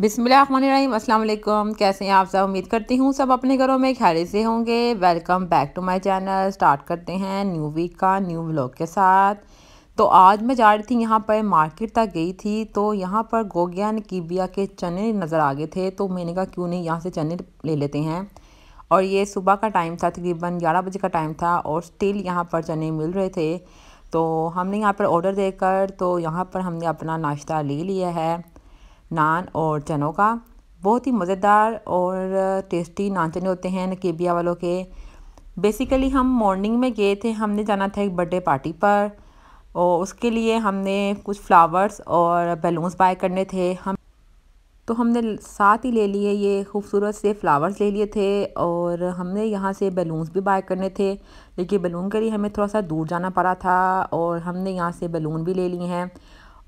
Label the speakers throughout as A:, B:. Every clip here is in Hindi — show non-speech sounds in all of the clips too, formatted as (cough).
A: बिसमीम अल्लाम कैसे हैं आप सब उम्मीद करती हूँ सब अपने घरों में खैर से होंगे welcome back to my channel start करते हैं न्यू वीक का न्यू व्लॉग के साथ तो आज मैं जा रही थी यहाँ पर मार्केट तक गई थी तो यहाँ पर गोगियान कीबिया के चने नज़र आ गए थे तो मैंने कहा क्यों नहीं यहाँ से चने ले लेते हैं और ये सुबह का टाइम था तकरीबन ग्यारह बजे का टाइम था और स्टिल यहाँ पर चने मिल रहे थे तो हमने यहाँ पर ऑर्डर देकर तो यहाँ पर हमने अपना नाश्ता ले लिया है नान और चनों का बहुत ही मज़ेदार और टेस्टी नान चने होते हैं नकेबिया वालों के बेसिकली हम मॉर्निंग में गए थे हमने जाना था एक बर्थडे पार्टी पर और उसके लिए हमने कुछ फ्लावर्स और बैलून्स बाय करने थे हम तो हमने साथ ही ले लिए ये खूबसूरत से फ्लावर्स ले लिए थे और हमने यहाँ से बैलून्स भी बाय करने थे लेकिन बैलून के लिए हमें थोड़ा सा दूर जाना पड़ा था और हमने यहाँ से बैलून भी ले लिए हैं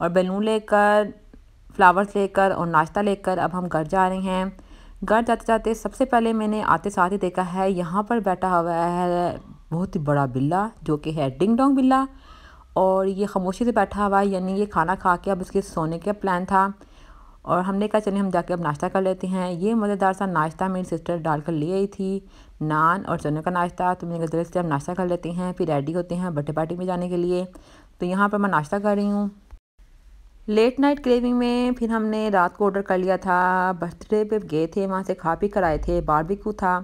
A: और बैलून लेकर फ़्लावर्स लेकर और नाश्ता लेकर अब हम घर जा रहे हैं घर जाते जाते सबसे पहले मैंने आते साथ ही देखा है यहाँ पर बैठा हुआ है बहुत ही बड़ा बिल्ला जो कि है डिंग डोंग बिल्ला और ये खामोशी से बैठा हुआ है यानी ये खाना खा के अब इसके सोने का प्लान था और हमने कहा चलिए हम जाके अब नाश्ता कर लेते हैं ये मज़ेदार सा नाश्ता मेरी सिस्टर डाल कर ले आई थी नान और चने का नाश्ता तो मैंने कहा हम नाश्ता कर लेते हैं फिर रेडी होते हैं बर्थडे पार्टी में जाने के लिए तो यहाँ पर मैं नाश्ता कर रही हूँ लेट नाइट क्रेविंग में फिर हमने रात को ऑर्डर कर लिया था बर्थडे पे गए थे वहाँ से खा पी कर आए थे बारबेक्यू था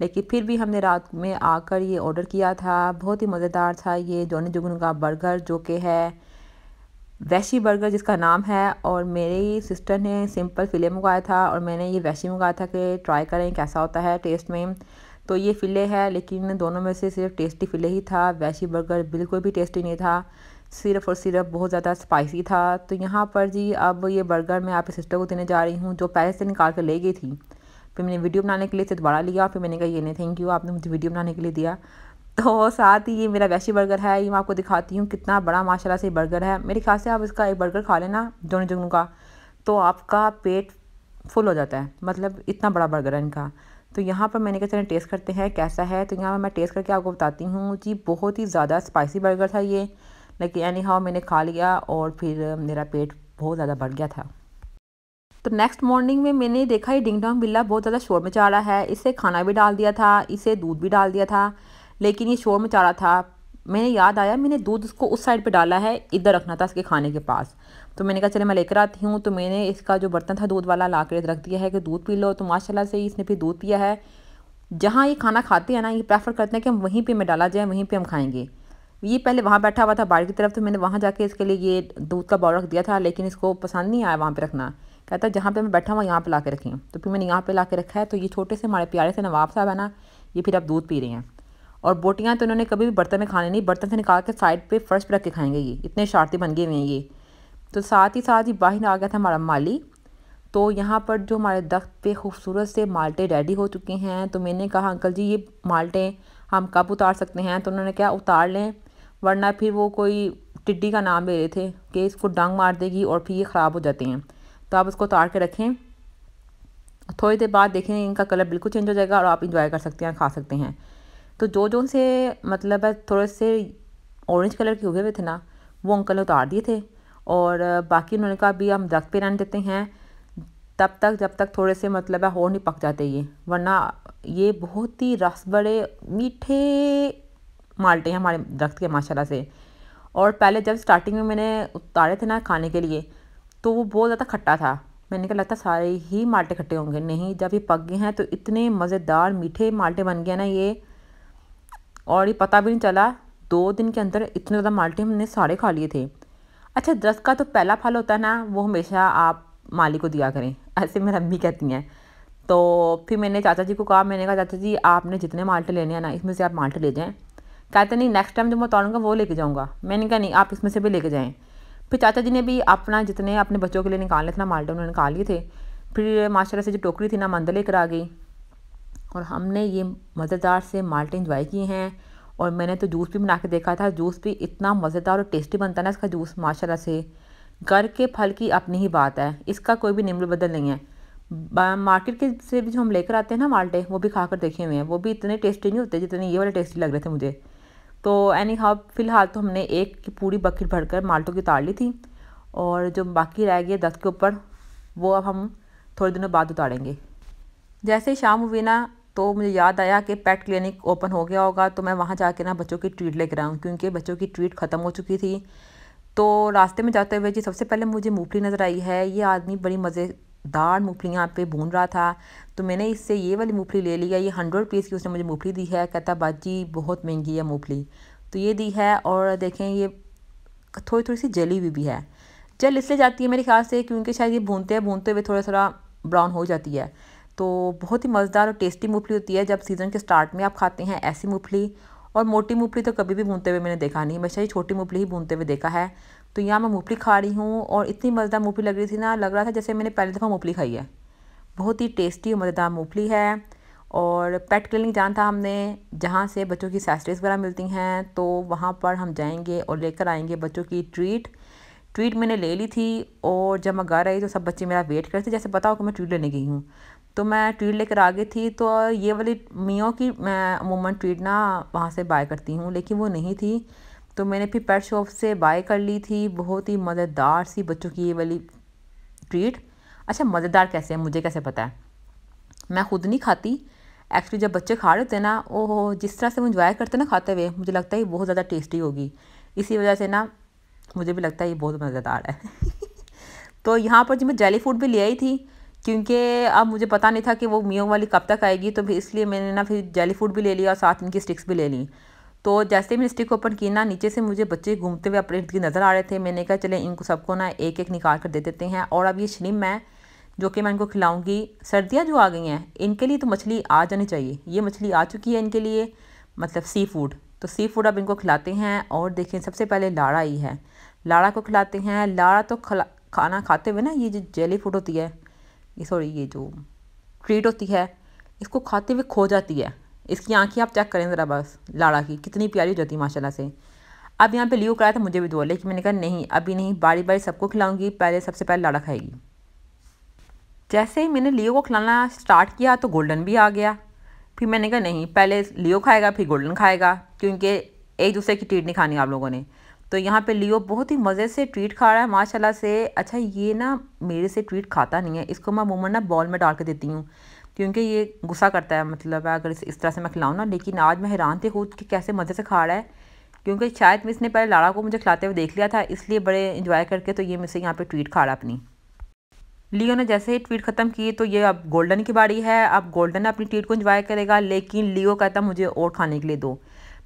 A: लेकिन फिर भी हमने रात में आकर ये ऑर्डर किया था बहुत ही मज़ेदार था ये जोनी जुगन का बर्गर जो कि है वैशी बर्गर जिसका नाम है और मेरी सिस्टर ने सिंपल फ़िले मंगवाया था और मैंने ये वैशी मंगाया था कि ट्राई करें कैसा होता है टेस्ट में तो ये फ़िले है लेकिन दोनों में से सिर्फ टेस्टी फ़िले ही था वैशी बर्गर बिल्कुल भी टेस्टी नहीं था सिर्फ और सिर्फ बहुत ज़्यादा स्पाइसी था तो यहाँ पर जी अब ये बर्गर मैं आपके सिस्टर को देने जा रही हूँ जो पैसे से निकाल कर ले गई थी फिर मैंने वीडियो बनाने के लिए इसे दोबारा लिया फिर मैंने कहा ये नहीं थैंक यू आपने मुझे वीडियो बनाने के लिए दिया तो साथ ही ये मेरा वैशी बर्गर है ये मैं आपको दिखाती हूँ कितना बड़ा माशाल्लाह से बर्गर है मेरे ख्याल से आप इसका एक बर्गर खा लेना दोनों जगहों का तो आपका पेट फुल हो जाता है मतलब इतना बड़ा बर्गर है इनका तो यहाँ पर मैंने कहा चलें टेस्ट करते हैं कैसा है तो यहाँ पर मैं टेस्ट करके आपको बताती हूँ जी बहुत ही ज़्यादा स्पाइसी बर्गर था ये लेकिन एनी हाउ मैंने खा लिया और फिर मेरा पेट बहुत ज़्यादा बढ़ गया था तो नेक्स्ट मॉर्निंग में मैंने देखा ये डिंग डोंग बिल्ला बहुत ज़्यादा शोर मचा रहा है इसे खाना भी डाल दिया था इसे दूध भी डाल दिया था लेकिन ये शोर मचा रहा था मैंने याद आया मैंने दूध उसको उस साइड पे डाला है इधर रखना था इसके खाने के पास तो मैंने कहा चले मैं लेकर आती हूँ तो मैंने इसका जो बर्तन था दूध वाला ला कर रख दिया है कि दूध पी लो तो माशाल्लाह से इसने फिर दूध पिया है जहाँ ये खाना खाते हैं ना ये प्रेफर करते हैं कि हम वहीं पर हमें डाला जाए वहीं पर हम खाएँगे ये पहले वहाँ बैठा हुआ था बाहर की तरफ तो मैंने वहाँ जाके इसके लिए ये दूध का बॉल रख दिया था लेकिन इसको पसंद नहीं आया वहाँ पर रखना कहता जहाँ पर मैं बैठा हुआ यहाँ पर ला के रखी तो फिर मैंने यहाँ पर ला के रखा है तो ये छोटे से हमारे प्यारे से नवाब साहब है ना ये फिर आप दूध पी रहे हैं और बोटियाँ तो इन्होंने कभी भी बर्तन में खाने नहीं बर्तन से निकाल के साइड पे फर्श पर रख के खाएंगे ये इतने शारती बन गए हुए हैं ये तो साथ ही साथ ही बाहर आ गया था हमारा माली तो यहाँ पर जो हमारे दख्त पे खूबसूरत से माल्टे रेडी हो चुके हैं तो मैंने कहा अंकल जी ये माल्टे हम कब उतार सकते हैं तो उन्होंने क्या उतार लें वरना फिर वो कोई टिड्डी का नाम ले रहे थे कि इसको डंग मार देगी और फिर ये ख़राब हो जाते हैं तो आप उसको उतार के रखें थोड़ी देर बाद देखें इनका कलर बिल्कुल चेंज हो जाएगा और आप इंजॉय कर सकते हैं खा सकते हैं तो जो जो उनसे मतलब है थोड़े से ऑरेंज कलर के हुए हुए थे ना वो अंकल उतार दिए थे और बाकी उन्होंने कहा अभी हम दख्त पे रहने देते हैं तब तक जब तक थोड़े से मतलब है और नहीं पक जाते ये वरना ये बहुत ही रस बड़े मीठे माल्टे हैं हमारे दरख्त के माशाल्लाह से और पहले जब स्टार्टिंग में मैंने उतारे थे ना खाने के लिए तो वो बहुत ज़्यादा खट्टा था मैंने कहा लगता सारे ही माल्टे खट्टे होंगे नहीं जब ये पक गए हैं तो इतने मज़ेदार मीठे माल्टे बन गए ना ये और ये पता भी नहीं चला दो दिन के अंदर इतने ज़्यादा माल्टे हमने सारे खा लिए थे अच्छा दरख्त का तो पहला फल होता है ना वो हमेशा आप माली को दिया करें ऐसे मेरी अम्मी कहती हैं तो फिर मैंने चाचा जी को कहा मैंने कहा चाचा जी आपने जितने माल्टे लेने हैं ना इसमें से आप माल्टे ले जाएँ कहते नहीं नेक्स्ट टाइम जो मैं उतारूँगा वो लेके जाऊँगा मैंने कहा नहीं आप इसमें से भी लेके जाएँ फिर चाचा जी ने भी अपना जितने अपने बच्चों के लिए निकालने थे ना माल्टे उन्होंने निकाल लिए थे फिर माशाला से जो टोकरी थी ना मंदिर लेकर आ गई और हमने ये मज़ेदार से माल्टे इंजॉय किए हैं और मैंने तो जूस भी बना के देखा था जूस भी इतना मज़ेदार और टेस्टी बनता ना इसका जूस माशाला से घर के फल की अपनी ही बात है इसका कोई भी निम्न बदल नहीं है मार्केट के से भी जो हम लेकर आते हैं ना माल्टे वो भी खा कर देखे हुए हैं वो भी इतने टेस्टी नहीं होते जितने ये वाले टेस्टी लग रहे थे मुझे तो एनी हाउ फ़िलहाल तो हमने एक की पूरी बकेट भरकर माल्टो की उतार ली थी और जो बाकी रह गए दस के ऊपर वो अब हम थोड़े दिनों बाद उतारेंगे जैसे ही शाम हुई ना तो मुझे याद आया कि पेट क्लिनिक ओपन हो गया होगा तो मैं वहाँ जाके ना बच्चों की ट्रीट लेकर आऊँ क्योंकि बच्चों की ट्रीट ख़त्म हो चुकी थी तो रास्ते में जाते हुए जी सबसे पहले मुझे मूफली नज़र आई है ये आदमी बड़ी मज़े दार मूँगफली यहाँ पे भून रहा था तो मैंने इससे ये वाली मूँगफली ले लिया ये हंड्रेड पीस की उसने मुझे मूँगफली दी है कहता बाजी बहुत महंगी है मूँगफली तो ये दी है और देखें ये थोड़ी थोड़ी सी जली हुई भी, है जल इसलिए जाती है मेरे ख्याल से क्योंकि शायद ये भूनते हैं भूनते हुए थोड़ा थोड़ा ब्राउन हो जाती है तो बहुत ही मज़ेदार और टेस्टी मूँगफली होती है जब सीज़न के स्टार्ट में आप खाते हैं ऐसी मूँगफली और मोटी मूँगफली तो कभी भी भूनते हुए मैंने देखा नहीं मैं शायद छोटी मूँगफली ही भूनते हुए देखा है तो यहाँ मैं मूँगफली खा रही हूँ और इतनी मज़ेदार मूँगफली लग रही थी ना लग रहा था जैसे मैंने पहली दफ़ा मूँगफली खाई है बहुत ही टेस्टी और मज़ेदार मूँगफली है और पेट क्लिनिक जाना था हमने जहाँ से बच्चों की सैसरीज वगैरह मिलती हैं तो वहाँ पर हम जाएंगे और लेकर आएंगे बच्चों की ट्रीट ट्रीट मैंने ले ली थी और जब मैं घर आई तो सब बच्चे मेरा वेट करते जैसे बताओ कि मैं ट्रीट लेने गई हूँ तो मैं ट्रीट लेकर आ गई थी तो ये वाली मियों की मैं अमूमन ट्रीट ना वहाँ से बाय करती हूँ लेकिन वो नहीं थी तो मैंने फिर पेट शॉप से बाय कर ली थी बहुत ही मज़ेदार सी बच्चों की ये वाली ट्रीट अच्छा मज़ेदार कैसे है मुझे कैसे पता है मैं खुद नहीं खाती एक्चुअली जब बच्चे खा रहे थे ना ओह जिस तरह से वो इन्जॉय करते हैं ना खाते हुए मुझे लगता है ये बहुत ज़्यादा टेस्टी होगी इसी वजह से ना मुझे भी लगता है ये बहुत मज़ेदार है (laughs) तो यहाँ पर जी मैं जेली फूड भी ले आई थी क्योंकि अब मुझे पता नहीं था कि वो मियो वाली कब तक आएगी तो फिर इसलिए मैंने ना फिर जेली फूड भी ले लिया और साथ इनकी स्टिक्स भी ले ली तो जैसे ही मैंने स्टिक ओपन की ना नीचे से मुझे बच्चे घूमते हुए अपने की नज़र आ रहे थे मैंने कहा चले इनको सबको ना एक एक निकाल कर दे देते हैं और अब ये श्रिम है जो कि मैं इनको खिलाऊंगी सर्दियाँ जो आ गई हैं इनके लिए तो मछली आ जानी चाहिए ये मछली आ चुकी है इनके लिए मतलब सी फूड तो सी फूड अब इनको खिलाते हैं और देखें सबसे पहले लाड़ा ही है लाड़ा को खिलाते हैं लाड़ा तो खाना खाते हुए ना ये जो जेली फूड होती है ये सॉरी ये जो ट्रीट होती है इसको खाते हुए खो जाती है इसकी आँखें आप चेक करें ज़रा बस लाड़ा की कितनी प्यारी हो जाती माशाल्लाह से अब यहाँ पे लियो कराया था मुझे भी दो लेकिन मैंने कहा नहीं अभी नहीं बारी बारी सबको खिलाऊंगी पहले सबसे पहले लाड़ा खाएगी जैसे ही मैंने लियो को खिलाना स्टार्ट किया तो गोल्डन भी आ गया फिर मैंने कहा नहीं पहले लियो खाएगा फिर गोल्डन खाएगा क्योंकि एक दूसरे की ट्रीट नहीं खानी आप लोगों ने तो यहाँ पे लियो बहुत ही मज़े से ट्रीट खा रहा है माशाल्लाह से अच्छा ये ना मेरे से ट्रीट खाता नहीं है इसको मैं मोमन ना बॉल में डाल के देती हूँ क्योंकि ये गुस्सा करता है मतलब अगर इस, इस तरह से मैं खिलाऊँ ना लेकिन आज मैं हैरान थी खुद कि कैसे मज़े से खा रहा है क्योंकि शायद मैं इसने पहले लाड़ा को मुझे खिलाते हुए देख लिया था इसलिए बड़े इंजॉय करके तो ये मुझसे यहाँ पर ट्वीट खा रहा अपनी लियो ने जैसे ही ट्वीट ख़त्म की तो ये अब गोल्डन की बारी है अब गोल्डन अपनी ट्वीट को इंजॉय करेगा लेकिन लियो कहता मुझे और खाने के लिए दो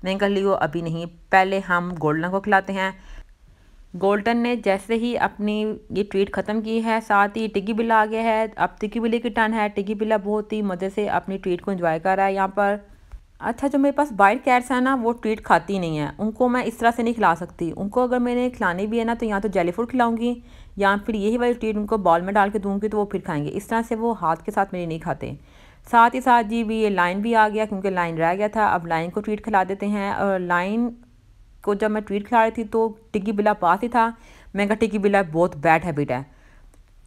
A: मैंने कहा लियो अभी नहीं पहले हम गोल्डन को खिलाते हैं गोल्टन ने जैसे ही अपनी ये ट्वीट ख़त्म की है साथ ही टिकी बिल्ला आ गया है अब टिकी बिल्ली की टर्न है टिकी बिल्ला बहुत ही मज़े से अपनी ट्वीट को इन्जॉय कर रहा है यहाँ पर अच्छा जो मेरे पास वाइट कैट्स हैं ना वो ट्वीट खाती नहीं है उनको मैं इस तरह से नहीं खिला सकती उनको अगर मैंने खिलानी भी है ना तो या तो जेली फूड खिलाऊंगी या फिर यही वाली ट्वीट उनको बॉल में डाल के दूँगी तो वो फिर खाएंगे इस तरह से वो हाथ के साथ मेरे नहीं खाते साथ ही साथ जी भी ये लाइन भी आ गया क्योंकि लाइन रह गया था अब लाइन को ट्वीट खिला देते हैं और लाइन को जब मैं ट्वीट खिला रही थी तो टिक्की बिला पास ही था मैं कहा टिक्की बिला बहुत बैड हैबिट है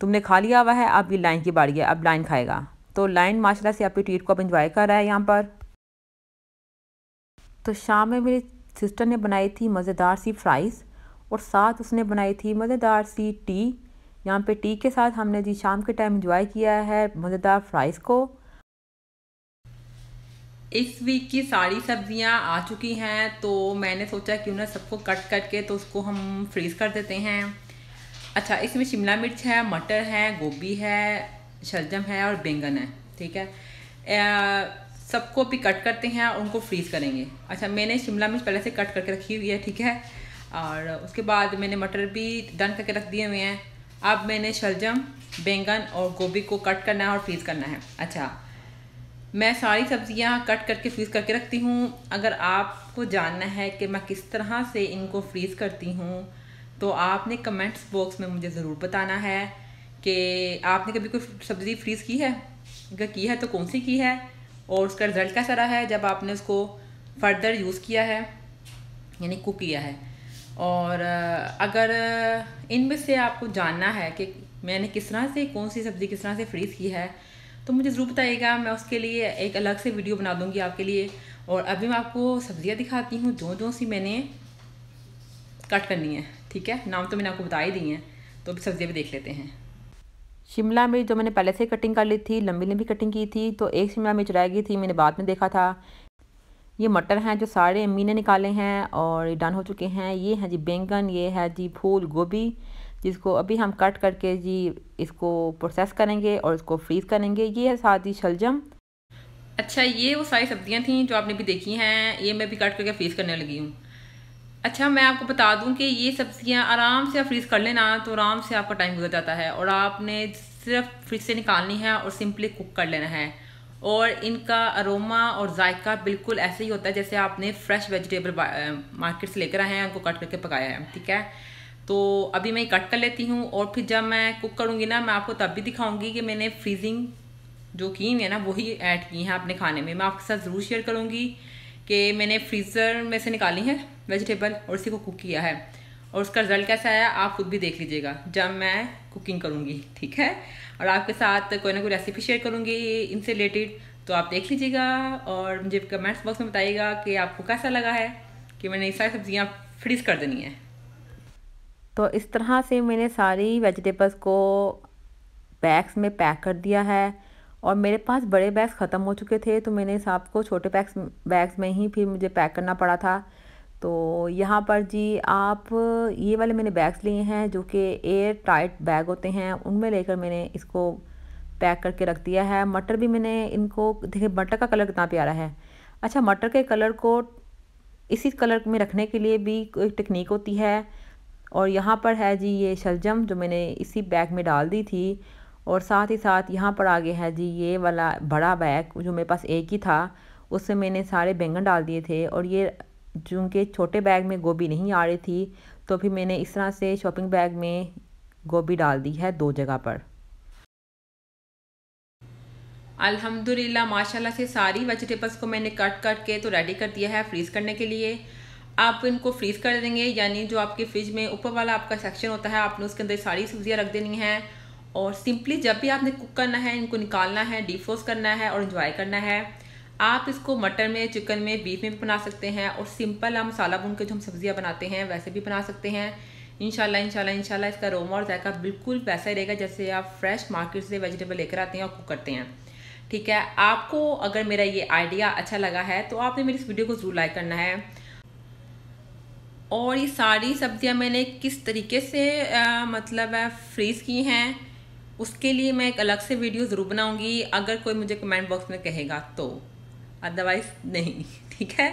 A: तुमने खा लिया हुआ है अब ये लाइन की बाड़ी है अब लाइन खाएगा तो लाइन माशाल्लाह से आपकी ट्वीट को अब इंजॉय कर रहा है यहाँ पर तो शाम में मेरी सिस्टर ने बनाई थी मज़ेदार सी फ्राइज़ और साथ उसने बनाई थी मज़ेदार सी टी यहाँ पे टी के साथ हमने जी शाम के टाइम इंजॉय किया है मज़ेदार फ्राइज़ को इस वीक की सारी सब्जियां आ चुकी हैं तो मैंने सोचा क्यों ना सबको कट करके तो उसको हम फ्रीज़ कर देते हैं अच्छा इसमें शिमला मिर्च है मटर है गोभी है शलजम है और बैंगन है ठीक है सबको भी कट करते हैं और उनको फ्रीज़ करेंगे अच्छा मैंने शिमला मिर्च पहले से कट करके रखी हुई है ठीक है और उसके बाद मैंने मटर भी डन करके रख दिए हुए हैं अब मैंने शलजम बैंगन और गोभी को कट करना है और फ्रीज़ करना है अच्छा मैं सारी सब्ज़ियाँ कट करके फ्रीज़ करके रखती हूँ अगर आपको जानना है कि मैं किस तरह से इनको फ्रीज़ करती हूँ तो आपने कमेंट्स बॉक्स में मुझे ज़रूर बताना है कि आपने कभी कोई सब्ज़ी फ्रीज़ की है अगर की है तो कौन सी की है और उसका रिज़ल्ट कैसा रहा है जब आपने उसको फर्दर यूज़ किया है यानी कुक किया है और अगर इनमें से आपको जानना है कि मैंने किस तरह से कौन सी सब्ज़ी किस तरह से फ्रीज़ की है तो मुझे ज़रूर बताइएगा मैं उसके लिए एक अलग से वीडियो बना दूँगी आपके लिए और अभी मैं आपको सब्ज़ियाँ दिखाती हूँ जो जो सी मैंने कट करनी है ठीक है नाम तो मैंने आपको बता ही दी हैं तो अभी सब्ज़ियाँ भी देख लेते हैं शिमला मिर्च जो मैंने पहले से कटिंग कर ली थी लंबी लंबी कटिंग की थी तो एक शिमला मिर्च रह गई थी मैंने बाद में देखा था ये मटर हैं जो सारे अम्मी ने निकाले हैं और डन हो चुके हैं ये हैं जी बैंगन ये है जी फूल गोभी जिसको अभी हम कट करके जी इसको प्रोसेस करेंगे और इसको फ्रीज़ करेंगे ये है साथ ही शलजम अच्छा ये वो सारी सब्जियां थी जो आपने भी देखी हैं ये मैं भी कट करके फ्रीज़ करने लगी हूँ अच्छा मैं आपको बता दूं कि ये सब्जियां आराम से आप फ्रीज़ कर लेना तो आराम से आपका टाइम गुजर जाता है और आपने सिर्फ फ्रिज से निकालनी है और सिंपली कुक कर लेना है और इनका अरोमा और जायका बिल्कुल ऐसे ही होता है जैसे आपने फ्रेश वेजिटेबल मार्केट से लेकर आए हैं उनको कट करके पकाया है ठीक है तो अभी मैं कट कर लेती हूँ और फिर जब मैं कुक करूँगी ना मैं आपको तब भी दिखाऊंगी कि मैंने फ्रीजिंग जो की है ना वही ऐड की हैं अपने खाने में मैं आपके साथ ज़रूर शेयर करूँगी कि मैंने फ्रीज़र में से निकाली है वेजिटेबल और इसी को कुक किया है और उसका रिजल्ट कैसा आया आप खुद भी देख लीजिएगा जब मैं कुकिंग करूँगी ठीक है और आपके साथ कोई ना कोई रेसिपी शेयर करूँगी इनसे रिलेटेड तो आप देख लीजिएगा और मुझे कमेंट्स बॉक्स में बताइएगा कि आपको कैसा लगा है कि मैंने ये सारी सब्ज़ियाँ फ्रीज़ कर देनी है तो इस तरह से मैंने सारी वेजिटेबल्स को बैग्स में पैक कर दिया है और मेरे पास बड़े बैग्स ख़त्म हो चुके थे तो मैंने इस को छोटे पैक्स बैग्स में ही फिर मुझे पैक करना पड़ा था तो यहाँ पर जी आप ये वाले मैंने बैग्स लिए हैं जो कि एयर टाइट बैग होते हैं उनमें लेकर मैंने इसको पैक करके रख दिया है मटर भी मैंने इनको देखिए मटर का कलर कितना प्यारा है अच्छा मटर के कलर को इसी कलर में रखने के लिए भी एक टेक्निक होती है और यहाँ पर है जी ये शलजम जो मैंने इसी बैग में डाल दी थी और साथ ही साथ यहाँ पर आगे है जी ये वाला बड़ा बैग जो मेरे पास एक ही था उससे मैंने सारे बैंगन डाल दिए थे और ये चूँकि छोटे बैग में गोभी नहीं आ रही थी तो फिर मैंने इस तरह से शॉपिंग बैग में गोभी डाल दी है दो जगह पर अल्हम्दुलिल्लाह माशाल्लाह से सारी वेजिटेबल्स को मैंने कट करके तो रेडी कर दिया है फ्रीज़ करने के लिए आप इनको फ्रीज़ कर देंगे यानी जो आपके फ्रिज में ऊपर वाला आपका सेक्शन होता है आपने उसके अंदर सारी सब्जियाँ रख देनी है और सिंपली जब भी आपने कुक करना है इनको निकालना है डिफोज करना है और इन्जॉय करना है आप इसको मटर में चिकन में बीफ में भी बना सकते हैं और सिंपल हम मसाला भून के जो हम सब्जियाँ बनाते हैं वैसे भी बना सकते हैं इनशाला इनशाला इनशाला इसका रोमा और जायका बिल्कुल वैसा ही रहेगा जैसे आप फ्रेश मार्केट से वेजिटेबल लेकर आते हैं और कुक करते हैं ठीक है आपको अगर मेरा ये आइडिया अच्छा लगा है तो आपने मेरी इस वीडियो को ज़रूर लाइक करना है और ये सारी सब्ज़ियाँ मैंने किस तरीके से आ, मतलब फ्रीज़ की हैं उसके लिए मैं एक अलग से वीडियो ज़रूर बनाऊंगी अगर कोई मुझे कमेंट बॉक्स में कहेगा तो अदरवाइज़ नहीं (laughs) ठीक है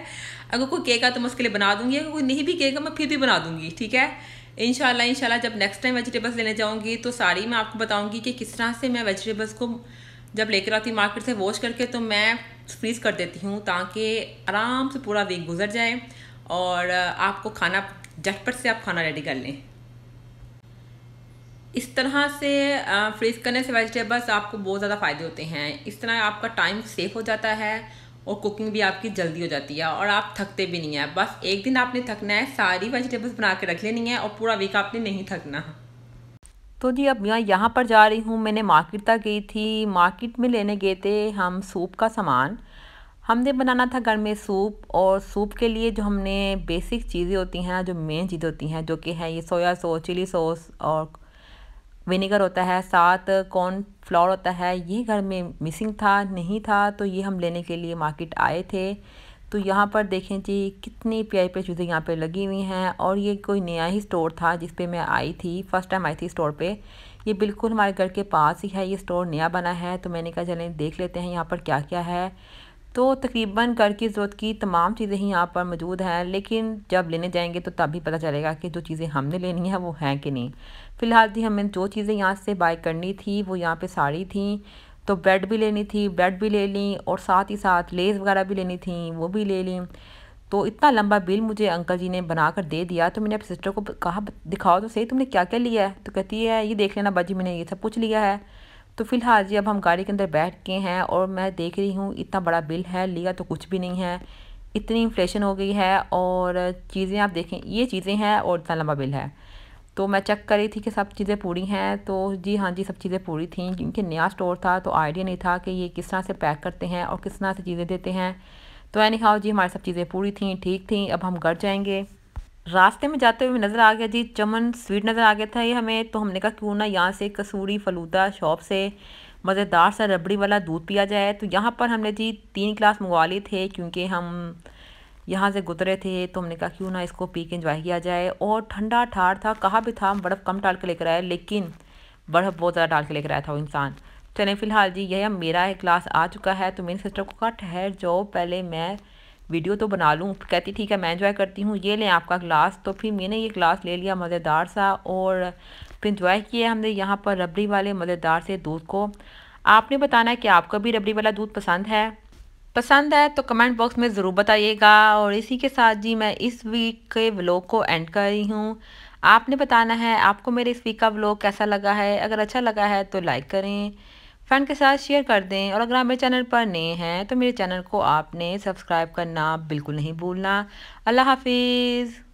A: अगर कोई कहेगा तो मैं उसके लिए बना दूंगी अगर कोई नहीं भी कहेगा मैं फिर भी बना दूंगी ठीक है इनशाला इनशाला जब नेक्स्ट टाइम वेजिटेबल्स लेने जाऊँगी तो सारी मैं आपको बताऊँगी कि किस तरह से मैं वेजिटेबल्स को जब लेकर आती मार्केट से वॉश करके तो मैं फ्रीज़ कर देती हूँ ताकि आराम से पूरा वीक गुजर जाए और आपको खाना झटपट से आप खाना रेडी कर लें इस तरह से फ्रीज करने से वेजिटेबल्स आपको बहुत ज़्यादा फ़ायदे होते हैं इस तरह आपका टाइम सेफ हो जाता है और कुकिंग भी आपकी जल्दी हो जाती है और आप थकते भी नहीं हैं बस एक दिन आपने थकना है सारी वेजिटेबल्स बना के रख लेनी है और पूरा वीक आपने नहीं थकना तो जी अब मैं यहाँ पर जा रही हूँ मैंने मार्केट तक गई थी मार्केट में लेने गए थे हम सूप का सामान हमने बनाना था घर में सूप और सूप के लिए जो हमने बेसिक चीज़ें होती हैं जो मेन चीज़ होती हैं जो कि है ये सोया सॉस चिली सॉस और विनेगर होता है साथ कॉर्न फ्लावर होता है ये घर में मिसिंग था नहीं था तो ये हम लेने के लिए मार्केट आए थे तो यहाँ पर देखें जी कितनी प्यारी प्यारी चीज़ें यहाँ पर लगी हुई हैं और ये कोई नया ही स्टोर था जिस पर मैं आई थी फ़र्स्ट टाइम आई थी स्टोर पर ये बिल्कुल हमारे घर के पास ही है ये स्टोर नया बना है तो मैंने कहा चलें देख लेते हैं यहाँ पर क्या क्या है तो तकरीबन घर की ज़रूरत की तमाम चीज़ें ही यहाँ पर मौजूद हैं लेकिन जब लेने जाएंगे तो तभी पता चलेगा कि जो चीज़ें हमने लेनी है वो हैं कि नहीं फ़िलहाल जी हमें जो चीज़ें यहाँ से बाय करनी थी वो यहाँ पे साड़ी थी तो ब्रेड भी लेनी थी ब्रेड भी ले ली और साथ ही साथ लेस वगैरह भी लेनी थी वो भी ले ली तो इतना लंबा बिल मुझे अंकल जी ने बना कर दे दिया तो मैंने अपनी सिस्टर को कहा दिखाओ तो सही तुमने क्या क्या लिया है तो कहती है ये देख लेना बाजी मैंने ये सब कुछ लिया है तो फ़िलहाल जी अब हम गाड़ी के अंदर बैठ गए हैं और मैं देख रही हूँ इतना बड़ा बिल है लिया तो कुछ भी नहीं है इतनी इन्फ्लेशन हो गई है और चीज़ें आप देखें ये चीज़ें हैं और इतना लंबा बिल है तो मैं चेक कर रही थी कि सब चीज़ें पूरी हैं तो जी हाँ जी सब चीज़ें पूरी थी क्योंकि नया स्टोर था तो आइडिया नहीं था कि ये किस तरह से पैक करते हैं और किस तरह से चीज़ें देते हैं तो एनी हाउ जी हमारी सब चीज़ें पूरी थी ठीक थी अब हम घर जाएंगे रास्ते में जाते हुए नज़र आ गया जी चमन स्वीट नज़र आ गया था ये हमें तो हमने कहा क्यों ना यहाँ से कसूरी फलूदा शॉप से मज़ेदार सा रबड़ी वाला दूध पिया जाए तो यहाँ पर हमने जी तीन गिलास मंगवा लिए थे क्योंकि हम यहाँ से गुजरे थे तो हमने कहा क्यों ना इसको पी के इंजॉय किया जाए और ठंडा ठार था कहाँ भी था बर्फ़ कम डाल के लेकर आया लेकिन बर्फ़ बहुत ज़्यादा डाल के लेकर आया था वो इंसान चलें फ़िलहाल जी यह मेरा एक ग्लास आ चुका है तो मेरी सिस्टर को कहा ठहर जाओ पहले मैं वीडियो तो बना लूँ कहती ठीक है मैं इन्जॉय करती हूँ ये लें आपका ग्लास तो फिर मैंने ये ग्लास ले लिया मज़ेदार सा और फिर इंजॉय किया हमने यहाँ पर रबड़ी वाले मज़ेदार से दूध को आपने बताना है कि आपको भी रबड़ी वाला दूध पसंद है पसंद है तो कमेंट बॉक्स में ज़रूर बताइएगा और इसी के साथ जी मैं इस वीक के व्लॉग को एंड कर रही हूँ आपने बताना है आपको मेरे इस वीक का व्लॉग कैसा लगा है अगर अच्छा लगा है तो लाइक करें फ्रेंड के साथ शेयर कर दें और अगर आप मेरे चैनल पर नए हैं तो मेरे चैनल को आपने सब्सक्राइब करना बिल्कुल नहीं भूलना अल्लाह हाफिज़